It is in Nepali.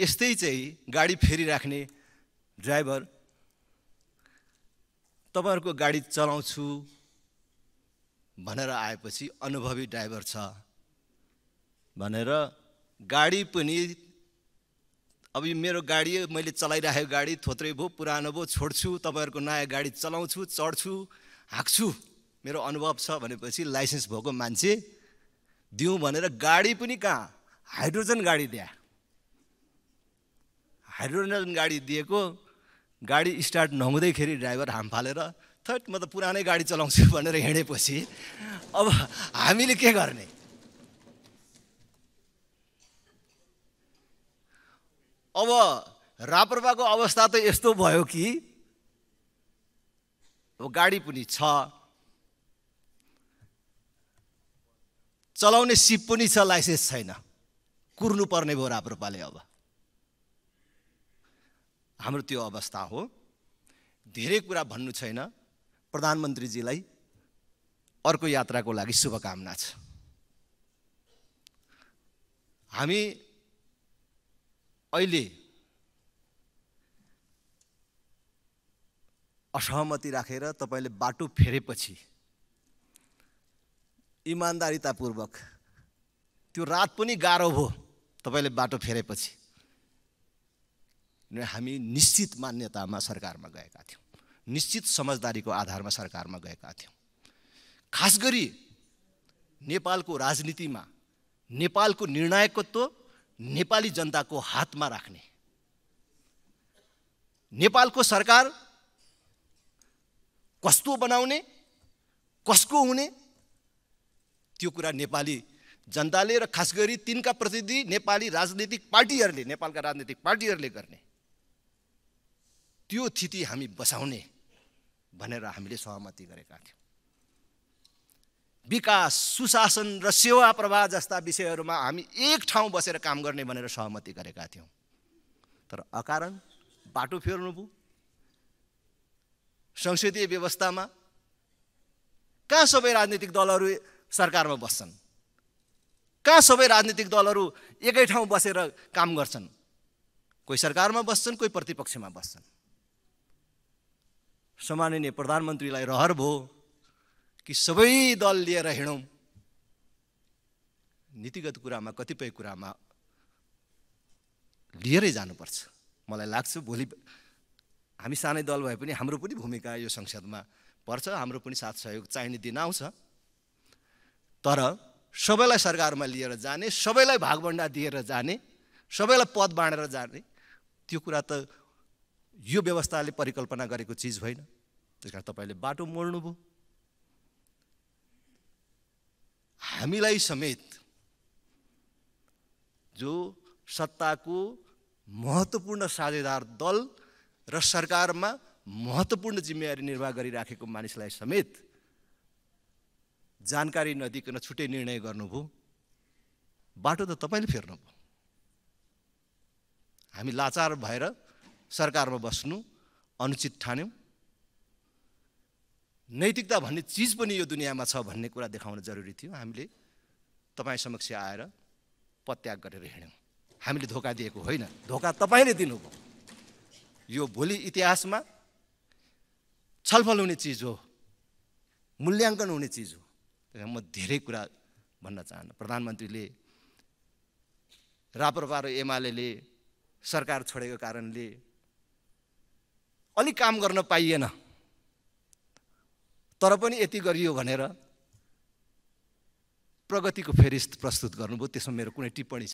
यस्तै चाहिँ गाडी राख्ने ड्राइभर तपाईँहरूको गाडी चलाउँछु भनेर आएपछि अनुभवी ड्राइभर छ भनेर गाडी पनि अब यो मेरो गाडी मैले चलाइराखेको गाडी थोत्रै भयो पुरानो भयो छोड्छु तपाईँहरूको नयाँ गाडी चलाउँछु चढ्छु हाँक्छु मेरो अनुभव छ भनेपछि लाइसेन्स भएको मान्छे दिउँ भनेर गाडी पनि कहाँ हाइड्रोजन गाडी ल्याए हाइड्रोजन गाडी दिएको गाडी स्टार्ट नहुँदैखेरि ड्राइभर हाम फालेर थट म त पुरानै गाडी चलाउँछु भनेर हिँडेपछि अब हामीले के गर्ने अब राप्रपाको अवस्था त यस्तो भयो कि अब गाडी पनि छ चलाउने सिप पनि छ लाइसेन्स छैन कुर्नुपर्ने भयो राप्रपाले अब हाम्रो त्यो अवस्था हो धेरै कुरा भन्नु छैन प्रधानमन्त्रीजीलाई अर्को यात्राको लागि शुभकामना छ हामी अहिले असहमति राखेर रा, तपाईँले बाटो फेरेपछि इमान्दारितापूर्वक त्यो रात पनि गाह्रो भयो तपाईँले बाटो फेरेपछि हामी निश्चित मान्यतामा सरकारमा गएका थियौँ निश्चित समझदारीको आधारमा सरकारमा गएका थियौँ खास गरी नेपालको राजनीतिमा नेपालको निर्णायकत्व नेपाली जनताको हातमा राख्ने नेपालको सरकार कस्तो बनाउने कसको हुने त्यो कुरा नेपाली जनताले र खास गरी तिनका प्रतिनिधि नेपाली राजनीतिक पार्टीहरूले नेपालका राजनीतिक पार्टीहरूले गर्ने त्यो स्थिति हामी बसाउने भनेर हामीले सहमति गरेका थियौँ विकास सुशासन र सेवा प्रवाह जस्ता विषयहरूमा हामी एक ठाउँ बसेर काम गर्ने भनेर सहमति गरेका थियौँ तर अकारण बाटो फेर्नुभयो संसदीय व्यवस्थामा कहाँ सबै राजनीतिक दलहरू सरकारमा बस्छन् कहाँ सबै राजनीतिक दलहरू एकै ठाउँ बसेर काम गर्छन् कोही सरकारमा बस्छन् कोही प्रतिपक्षमा बस्छन् सम्माननीय प्रधानमन्त्रीलाई रहर भयो कि सबै दल लिएर हिँडौँ नीतिगत कुरामा कतिपय कुरामा लिएरै जानुपर्छ मलाई लाग्छ भोलि हामी सानै दल भए पनि हाम्रो पनि भूमिका यो संसदमा पर्छ हाम्रो पनि साथ सहयोग चाहिने दिन आउँछ तर सबैलाई सरकारमा लिएर जाने सबैलाई भागभन्डा दिएर जाने सबैलाई पद बाँडेर जाने त्यो कुरा त यो व्यवस्थाले परिकल्पना गरेको चिज होइन त्यस कारण तपाईँले बाटो मोड्नुभयो हामीलाई समेत जो सत्ताको महत्त्वपूर्ण साझेदार दल र सरकारमा महत्त्वपूर्ण जिम्मेवारी निर्वाह गरिराखेको मानिसलाई समेत जानकारी नदिकन छुट्टै निर्णय गर्नुभयो बाटो त तपाईँले फेर्नुभयो हामी लाचार भएर सरकारमा बस्नु अनुचित ठान्यौँ नैतिकता भन्ने चिज पनि यो दुनियाँमा छ भन्ने कुरा देखाउन जरुरी थियो हामीले तपाईँ समक्ष आएर पत्याग गरेर हिँड्यौँ हामीले धोका दिएको होइन धोका तपाईँले दिनुभयो यो भोलि इतिहासमा छलफल हुने चिज हो मूल्याङ्कन हुने चिज हो म धेरै कुरा भन्न चाहन्न प्रधानमन्त्रीले राप्रपा र एमाले सरकार छोडेको कारणले अलिक काम गर्न पाइएन तर पनि यति गरियो भनेर प्रगतिको फेरिस्त प्रस्तुत गर्नुभयो त्यसमा मेरो कुनै टिप्पणी